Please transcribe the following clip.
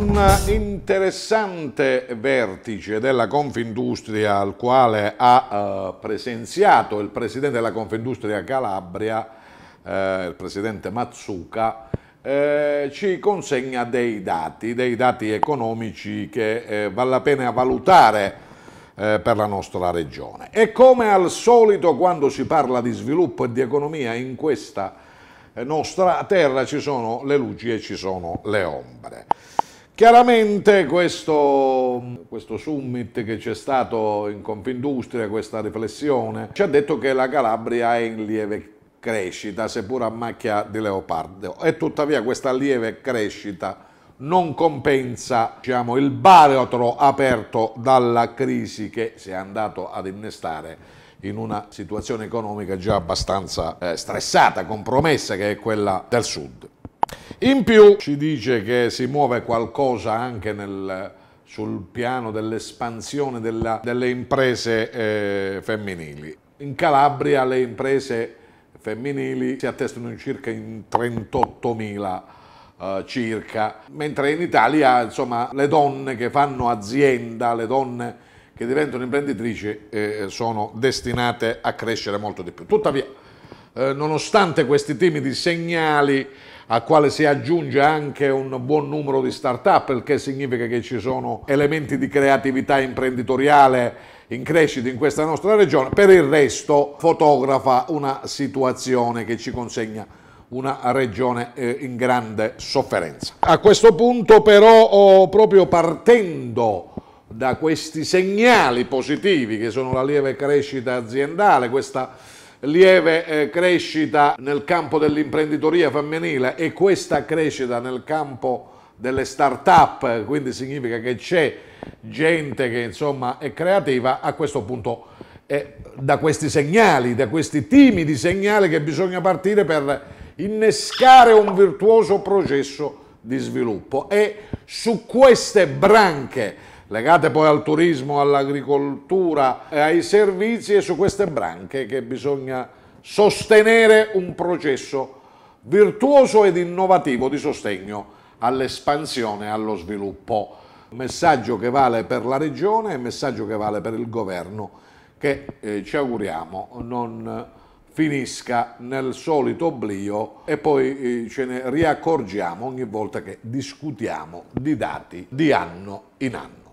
Un interessante vertice della Confindustria al quale ha eh, presenziato il presidente della Confindustria Calabria, eh, il presidente Mazzuca, eh, ci consegna dei dati, dei dati economici che eh, vale la pena valutare eh, per la nostra regione. E come al solito quando si parla di sviluppo e di economia in questa eh, nostra terra ci sono le luci e ci sono le ombre. Chiaramente questo, questo summit che c'è stato in Confindustria, questa riflessione, ci ha detto che la Calabria è in lieve crescita, seppur a macchia di leopardo, e tuttavia questa lieve crescita non compensa diciamo, il baratro aperto dalla crisi che si è andato ad innestare in una situazione economica già abbastanza eh, stressata, compromessa, che è quella del sud. In più ci dice che si muove qualcosa anche nel, sul piano dell'espansione delle imprese eh, femminili. In Calabria le imprese femminili si attestano in circa in 38.000 eh, circa, mentre in Italia insomma, le donne che fanno azienda, le donne che diventano imprenditrici eh, sono destinate a crescere molto di più. Tuttavia eh, nonostante questi timidi segnali, a quale si aggiunge anche un buon numero di start-up, il che significa che ci sono elementi di creatività imprenditoriale in crescita in questa nostra regione. Per il resto fotografa una situazione che ci consegna una regione eh, in grande sofferenza. A questo punto però, proprio partendo da questi segnali positivi che sono la lieve crescita aziendale, questa lieve eh, crescita nel campo dell'imprenditoria femminile e questa crescita nel campo delle start-up, quindi significa che c'è gente che insomma è creativa, a questo punto è da questi segnali, da questi timidi segnali che bisogna partire per innescare un virtuoso processo di sviluppo e su queste branche legate poi al turismo, all'agricoltura e ai servizi e su queste branche che bisogna sostenere un processo virtuoso ed innovativo di sostegno all'espansione e allo sviluppo. Messaggio che vale per la Regione e messaggio che vale per il Governo che eh, ci auguriamo non finisca nel solito oblio e poi eh, ce ne riaccorgiamo ogni volta che discutiamo di dati di anno in anno.